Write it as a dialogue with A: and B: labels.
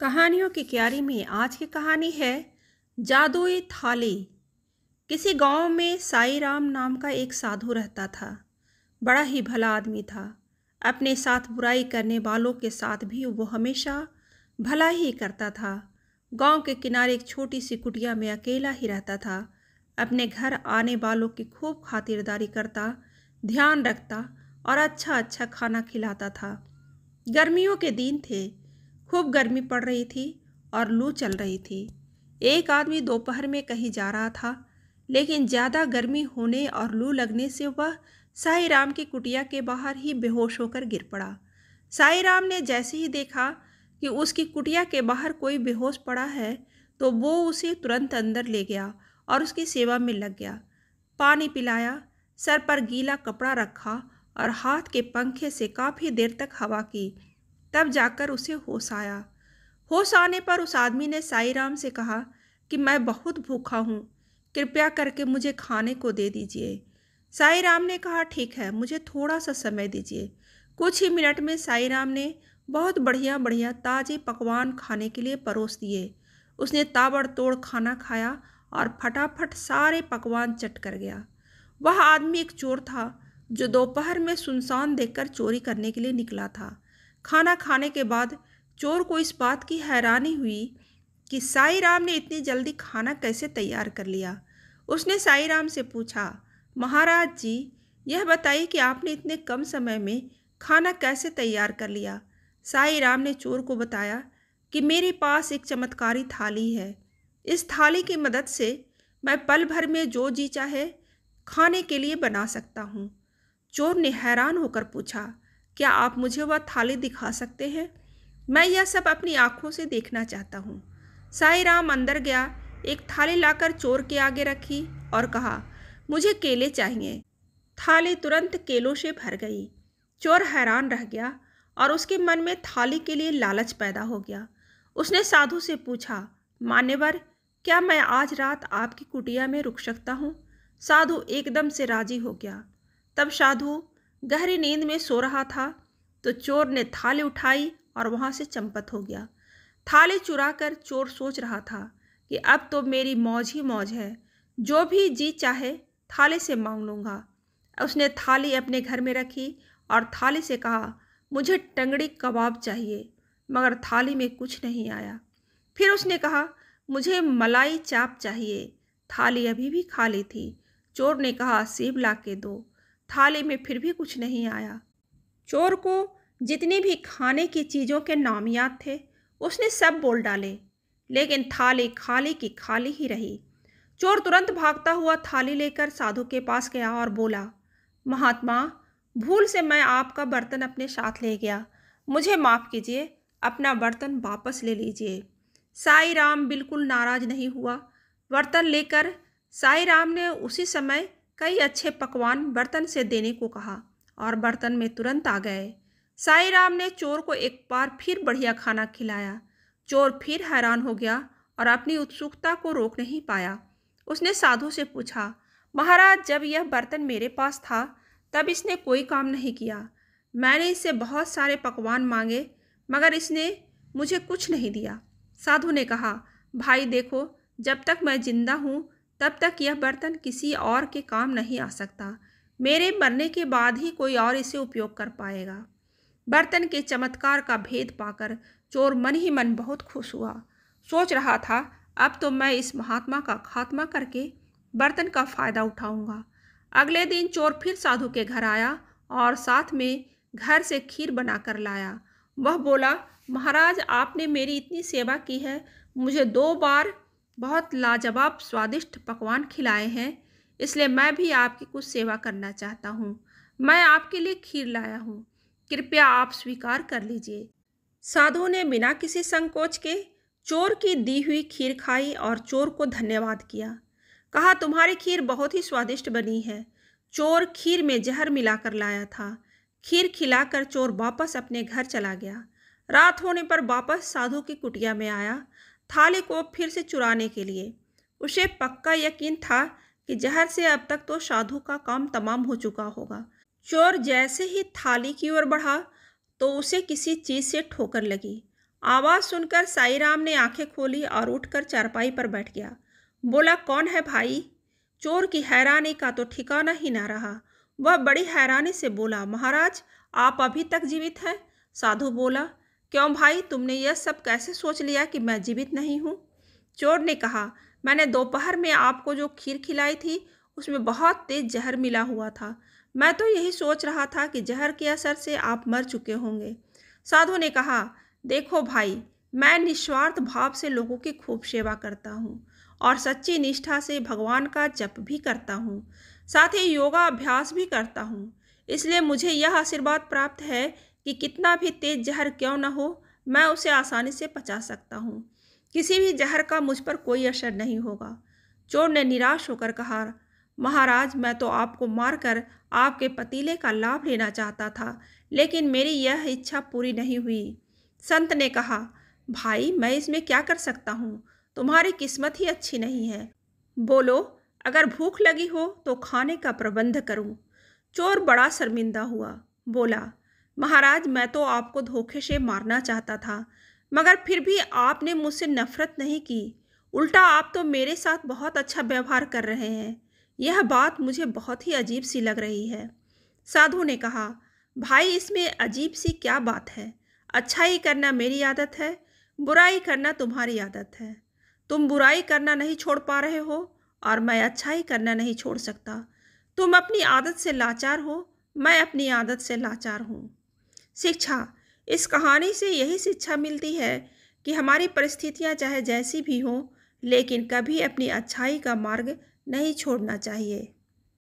A: कहानियों की क्यारी में आज की कहानी है जादुई थाली किसी गांव में साई राम नाम का एक साधु रहता था बड़ा ही भला आदमी था अपने साथ बुराई करने वालों के साथ भी वो हमेशा भला ही करता था गांव के किनारे एक छोटी सी कुटिया में अकेला ही रहता था अपने घर आने वालों की खूब खातिरदारी करता ध्यान रखता और अच्छा अच्छा खाना खिलाता था गर्मियों के दिन थे खूब गर्मी पड़ रही थी और लू चल रही थी एक आदमी दोपहर में कहीं जा रहा था लेकिन ज़्यादा गर्मी होने और लू लगने से वह साई राम की कुटिया के बाहर ही बेहोश होकर गिर पड़ा साई राम ने जैसे ही देखा कि उसकी कुटिया के बाहर कोई बेहोश पड़ा है तो वो उसे तुरंत अंदर ले गया और उसकी सेवा में लग गया पानी पिलाया सर पर गीला कपड़ा रखा और हाथ के पंखे से काफ़ी देर तक हवा की तब जाकर उसे होश आया होश आने पर उस आदमी ने साई राम से कहा कि मैं बहुत भूखा हूँ कृपया करके मुझे खाने को दे दीजिए साई राम ने कहा ठीक है मुझे थोड़ा सा समय दीजिए कुछ ही मिनट में साई राम ने बहुत बढ़िया बढ़िया ताज़े पकवान खाने के लिए परोस दिए उसने ताबड़तोड़ खाना खाया और फटाफट सारे पकवान चट कर गया वह आदमी एक चोर था जो दोपहर में सुनसान देखकर चोरी करने के लिए निकला था खाना खाने के बाद चोर को इस बात की हैरानी हुई कि साई राम ने इतनी जल्दी खाना कैसे तैयार कर लिया उसने साई राम से पूछा महाराज जी यह बताइए कि आपने इतने कम समय में खाना कैसे तैयार कर लिया साई राम ने चोर को बताया कि मेरे पास एक चमत्कारी थाली है इस थाली की मदद से मैं पल भर में जो जी चाहे खाने के लिए बना सकता हूँ चोर ने हैरान होकर पूछा क्या आप मुझे वह थाली दिखा सकते हैं मैं यह सब अपनी आँखों से देखना चाहता हूँ साई राम अंदर गया एक थाली लाकर चोर के आगे रखी और कहा मुझे केले चाहिए थाली तुरंत केलों से भर गई चोर हैरान रह गया और उसके मन में थाली के लिए लालच पैदा हो गया उसने साधु से पूछा मान्यवर क्या मैं आज रात आपकी कुटिया में रुक सकता हूँ साधु एकदम से राजी हो गया तब साधु गहरी नींद में सो रहा था तो चोर ने थाली उठाई और वहाँ से चंपत हो गया थाली चुरा कर चोर सोच रहा था कि अब तो मेरी मौज ही मौज है जो भी जी चाहे थाली से मांग लूँगा उसने थाली अपने घर में रखी और थाली से कहा मुझे टंगड़ी कबाब चाहिए मगर थाली में कुछ नहीं आया फिर उसने कहा मुझे मलाई चाप चाहिए थाली अभी भी खाली थी चोर ने कहा सेब ला के दो थाली में फिर भी कुछ नहीं आया चोर को जितनी भी खाने की चीज़ों के नाम याद थे उसने सब बोल डाले लेकिन थाली खाली की खाली ही रही चोर तुरंत भागता हुआ थाली लेकर साधु के पास गया और बोला महात्मा भूल से मैं आपका बर्तन अपने साथ ले गया मुझे माफ़ कीजिए अपना बर्तन वापस ले लीजिए साई राम बिल्कुल नाराज नहीं हुआ बर्तन लेकर साई राम ने उसी समय कई अच्छे पकवान बर्तन से देने को कहा और बर्तन में तुरंत आ गए साई राम ने चोर को एक बार फिर बढ़िया खाना खिलाया चोर फिर हैरान हो गया और अपनी उत्सुकता को रोक नहीं पाया उसने साधु से पूछा महाराज जब यह बर्तन मेरे पास था तब इसने कोई काम नहीं किया मैंने इससे बहुत सारे पकवान मांगे मगर इसने मुझे कुछ नहीं दिया साधु ने कहा भाई देखो जब तक मैं ज़िंदा हूँ तब तक यह बर्तन किसी और के काम नहीं आ सकता मेरे मरने के बाद ही कोई और इसे उपयोग कर पाएगा बर्तन के चमत्कार का भेद पाकर चोर मन ही मन बहुत खुश हुआ सोच रहा था अब तो मैं इस महात्मा का खात्मा करके बर्तन का फ़ायदा उठाऊंगा अगले दिन चोर फिर साधु के घर आया और साथ में घर से खीर बनाकर लाया वह बोला महाराज आपने मेरी इतनी सेवा की है मुझे दो बार बहुत लाजवाब स्वादिष्ट पकवान खिलाए हैं इसलिए मैं भी आपकी कुछ सेवा करना चाहता हूँ मैं आपके लिए खीर लाया हूँ कृपया आप स्वीकार कर लीजिए साधु ने बिना किसी संकोच के चोर की दी हुई खीर खाई और चोर को धन्यवाद किया कहा तुम्हारी खीर बहुत ही स्वादिष्ट बनी है चोर खीर में जहर मिलाकर लाया था खीर खिलाकर चोर वापस अपने घर चला गया रात होने पर वापस साधु की कुटिया में आया थाली को फिर से चुराने के लिए उसे पक्का यकीन था कि जहर से अब तक तो साधु का काम तमाम हो चुका होगा चोर जैसे ही थाली की ओर बढ़ा तो उसे किसी चीज़ से ठोकर लगी आवाज़ सुनकर साईराम ने आंखें खोली और उठकर चारपाई पर बैठ गया बोला कौन है भाई चोर की हैरानी का तो ठिकाना ही ना रहा वह बड़ी हैरानी से बोला महाराज आप अभी तक जीवित हैं साधु बोला क्यों भाई तुमने यह सब कैसे सोच लिया कि मैं जीवित नहीं हूँ चोर ने कहा मैंने दोपहर में आपको जो खीर खिलाई थी उसमें बहुत तेज जहर मिला हुआ था मैं तो यही सोच रहा था कि जहर के असर से आप मर चुके होंगे साधु ने कहा देखो भाई मैं निस्वार्थ भाव से लोगों की खूब सेवा करता हूँ और सच्ची निष्ठा से भगवान का जप भी करता हूँ साथ ही योगा अभ्यास भी करता हूँ इसलिए मुझे यह आशीर्वाद प्राप्त है कि कितना भी तेज जहर क्यों न हो मैं उसे आसानी से पचा सकता हूँ किसी भी जहर का मुझ पर कोई असर नहीं होगा चोर ने निराश होकर कहा महाराज मैं तो आपको मारकर आपके पतीले का लाभ लेना चाहता था लेकिन मेरी यह इच्छा पूरी नहीं हुई संत ने कहा भाई मैं इसमें क्या कर सकता हूँ तुम्हारी किस्मत ही अच्छी नहीं है बोलो अगर भूख लगी हो तो खाने का प्रबंध करूँ चोर बड़ा शर्मिंदा हुआ बोला महाराज मैं तो आपको धोखे से मारना चाहता था मगर फिर भी आपने मुझसे नफरत नहीं की उल्टा आप तो मेरे साथ बहुत अच्छा व्यवहार कर रहे हैं यह बात मुझे बहुत ही अजीब सी लग रही है साधु ने कहा भाई इसमें अजीब सी क्या बात है अच्छाई करना मेरी आदत है बुराई करना तुम्हारी आदत है तुम बुराई करना नहीं छोड़ पा रहे हो और मैं अच्छाई करना नहीं छोड़ सकता तुम अपनी आदत से लाचार हो मैं अपनी आदत से लाचार हूँ शिक्षा इस कहानी से यही शिक्षा मिलती है कि हमारी परिस्थितियाँ चाहे जैसी भी हों लेकिन कभी अपनी अच्छाई का मार्ग नहीं छोड़ना चाहिए